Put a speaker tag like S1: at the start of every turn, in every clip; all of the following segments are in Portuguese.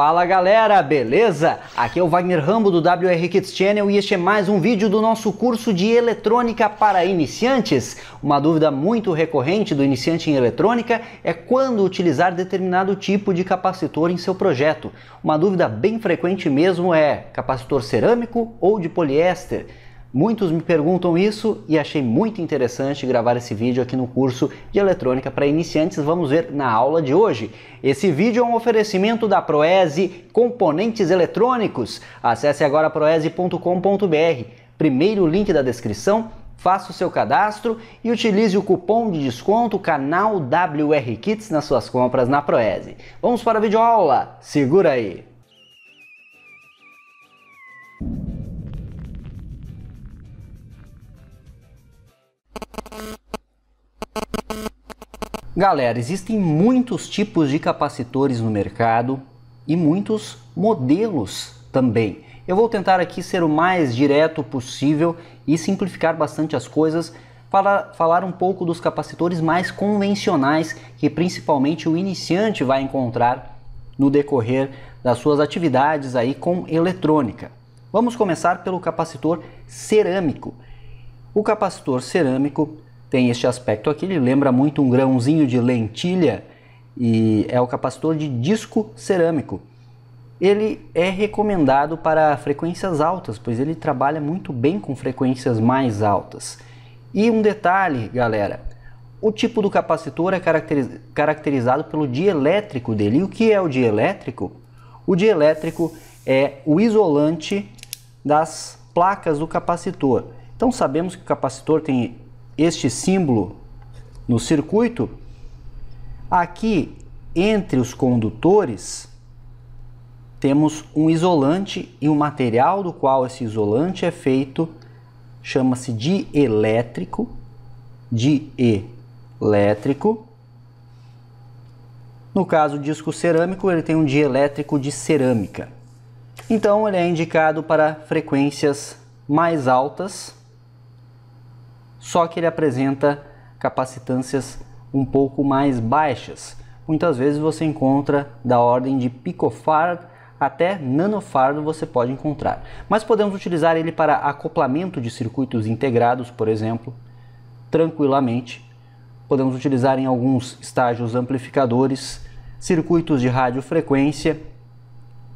S1: Fala galera, beleza? Aqui é o Wagner Rambo do WR Kids Channel e este é mais um vídeo do nosso curso de eletrônica para iniciantes. Uma dúvida muito recorrente do iniciante em eletrônica é quando utilizar determinado tipo de capacitor em seu projeto. Uma dúvida bem frequente mesmo é capacitor cerâmico ou de poliéster? Muitos me perguntam isso e achei muito interessante gravar esse vídeo aqui no curso de eletrônica para iniciantes. Vamos ver na aula de hoje. Esse vídeo é um oferecimento da Proese Componentes Eletrônicos. Acesse agora proese.com.br. Primeiro link da descrição. Faça o seu cadastro e utilize o cupom de desconto canal WR Kits nas suas compras na Proese. Vamos para a videoaula. Segura aí. Galera, existem muitos tipos de capacitores no mercado e muitos modelos também. Eu vou tentar aqui ser o mais direto possível e simplificar bastante as coisas, para falar um pouco dos capacitores mais convencionais que principalmente o iniciante vai encontrar no decorrer das suas atividades aí com eletrônica. Vamos começar pelo capacitor cerâmico. O capacitor cerâmico tem este aspecto aqui, ele lembra muito um grãozinho de lentilha e é o capacitor de disco cerâmico. Ele é recomendado para frequências altas, pois ele trabalha muito bem com frequências mais altas. E um detalhe, galera, o tipo do capacitor é caracterizado pelo dielétrico dele. E o que é o dielétrico? O dielétrico é o isolante das placas do capacitor. Então sabemos que o capacitor tem este símbolo no circuito, aqui entre os condutores temos um isolante e o um material do qual esse isolante é feito chama-se dielétrico, dielétrico. No caso disco cerâmico, ele tem um dielétrico de cerâmica. Então ele é indicado para frequências mais altas só que ele apresenta capacitâncias um pouco mais baixas. Muitas vezes você encontra da ordem de picofarad até nanofardo você pode encontrar. Mas podemos utilizar ele para acoplamento de circuitos integrados, por exemplo, tranquilamente. Podemos utilizar em alguns estágios amplificadores, circuitos de radiofrequência,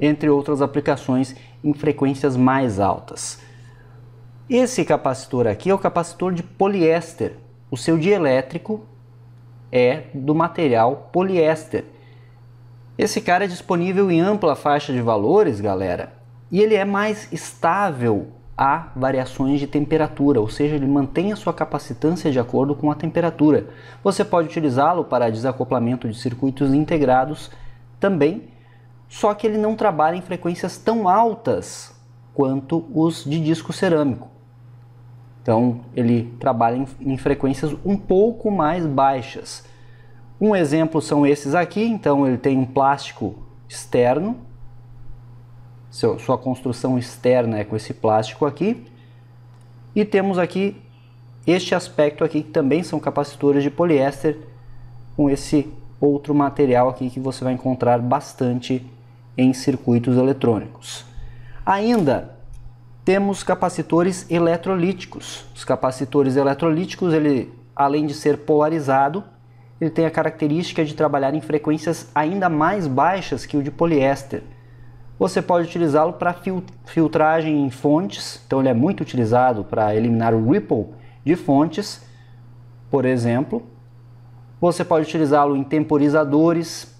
S1: entre outras aplicações em frequências mais altas. Esse capacitor aqui é o capacitor de poliéster. O seu dielétrico é do material poliéster. Esse cara é disponível em ampla faixa de valores, galera, e ele é mais estável a variações de temperatura, ou seja, ele mantém a sua capacitância de acordo com a temperatura. Você pode utilizá-lo para desacoplamento de circuitos integrados também, só que ele não trabalha em frequências tão altas quanto os de disco cerâmico. Então ele trabalha em, em frequências um pouco mais baixas. Um exemplo são esses aqui, então ele tem um plástico externo, seu, sua construção externa é com esse plástico aqui, e temos aqui este aspecto aqui que também são capacitores de poliéster com esse outro material aqui que você vai encontrar bastante em circuitos eletrônicos. Ainda temos capacitores eletrolíticos. Os capacitores eletrolíticos, ele, além de ser polarizado, ele tem a característica de trabalhar em frequências ainda mais baixas que o de poliéster. Você pode utilizá-lo para filtragem em fontes, então ele é muito utilizado para eliminar o ripple de fontes, por exemplo. Você pode utilizá-lo em temporizadores,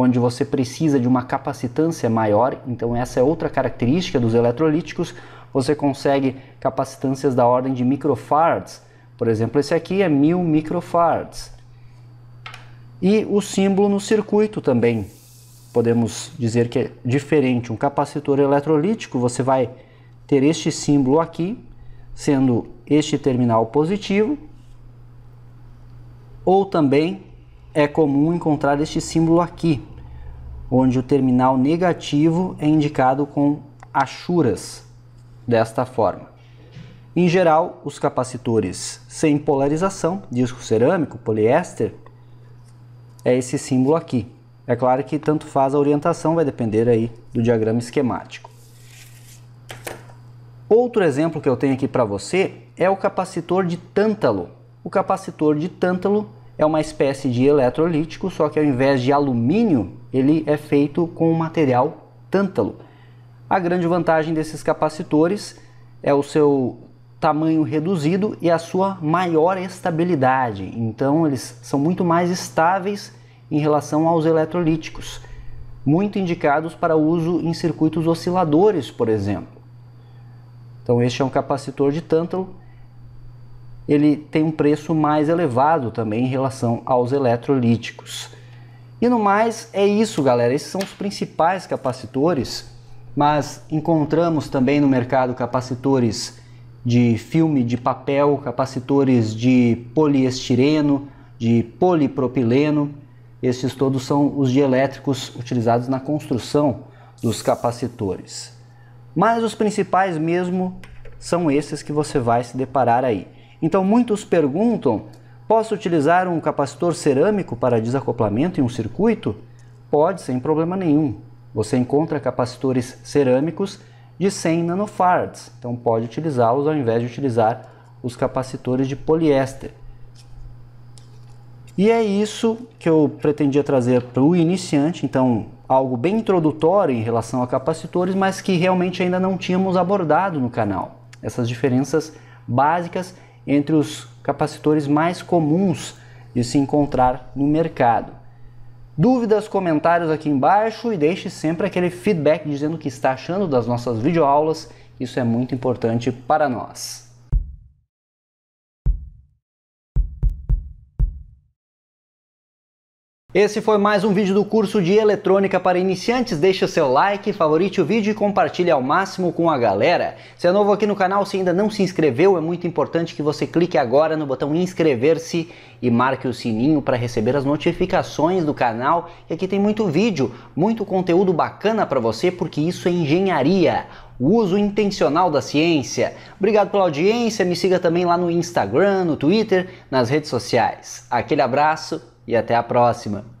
S1: onde você precisa de uma capacitância maior, então essa é outra característica dos eletrolíticos, você consegue capacitâncias da ordem de microfarads. Por exemplo, esse aqui é 1000 microfarads. E o símbolo no circuito também. Podemos dizer que é diferente. Um capacitor eletrolítico, você vai ter este símbolo aqui, sendo este terminal positivo, ou também é comum encontrar este símbolo aqui, onde o terminal negativo é indicado com achuras, desta forma. Em geral, os capacitores sem polarização, disco cerâmico, poliéster, é esse símbolo aqui. É claro que tanto faz a orientação, vai depender aí do diagrama esquemático. Outro exemplo que eu tenho aqui para você é o capacitor de tântalo. O capacitor de tântalo é uma espécie de eletrolítico, só que ao invés de alumínio, ele é feito com o material tântalo. A grande vantagem desses capacitores é o seu tamanho reduzido e a sua maior estabilidade. Então, eles são muito mais estáveis em relação aos eletrolíticos, muito indicados para uso em circuitos osciladores, por exemplo. Então, este é um capacitor de tântalo ele tem um preço mais elevado também em relação aos eletrolíticos. E no mais, é isso, galera. Esses são os principais capacitores, mas encontramos também no mercado capacitores de filme de papel, capacitores de poliestireno, de polipropileno. Esses todos são os dielétricos utilizados na construção dos capacitores. Mas os principais mesmo são esses que você vai se deparar aí. Então muitos perguntam: posso utilizar um capacitor cerâmico para desacoplamento em um circuito? Pode, sem problema nenhum. Você encontra capacitores cerâmicos de 100 nanofarads, então pode utilizá-los ao invés de utilizar os capacitores de poliéster. E é isso que eu pretendia trazer para o iniciante, então algo bem introdutório em relação a capacitores, mas que realmente ainda não tínhamos abordado no canal. Essas diferenças básicas entre os capacitores mais comuns de se encontrar no mercado. Dúvidas, comentários aqui embaixo e deixe sempre aquele feedback dizendo o que está achando das nossas videoaulas, isso é muito importante para nós. Esse foi mais um vídeo do curso de eletrônica para iniciantes. Deixe o seu like, favorite o vídeo e compartilhe ao máximo com a galera. Se é novo aqui no canal, se ainda não se inscreveu, é muito importante que você clique agora no botão inscrever-se e marque o sininho para receber as notificações do canal. E aqui tem muito vídeo, muito conteúdo bacana para você, porque isso é engenharia o uso intencional da ciência. Obrigado pela audiência, me siga também lá no Instagram, no Twitter, nas redes sociais. Aquele abraço e até a próxima!